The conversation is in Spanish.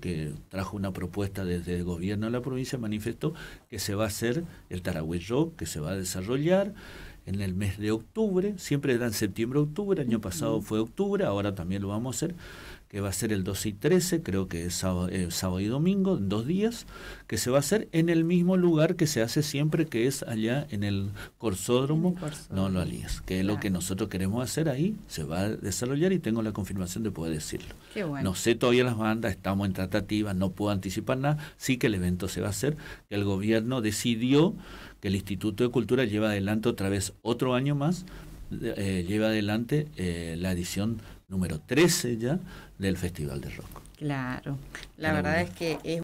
que trajo una propuesta desde el gobierno de la provincia, manifestó que se va a hacer el taragüeyro que se va a desarrollar en el mes de octubre, siempre era en septiembre-octubre, el año pasado fue octubre, ahora también lo vamos a hacer, que va a ser el 12 y 13, creo que es sábado, eh, y domingo, dos días, que se va a hacer en el mismo lugar que se hace siempre, que es allá en el Corsódromo, no lo alías, que es lo que nosotros queremos hacer ahí, se va a desarrollar y tengo la confirmación de poder decirlo. Qué No sé todavía las bandas, estamos en tratativas, no puedo anticipar nada, sí que el evento se va a hacer, que el gobierno decidió que el Instituto de Cultura lleva adelante otra vez otro año más, eh, lleva adelante eh, la edición número 13 ya del Festival de Rock. Claro, la verdad es que es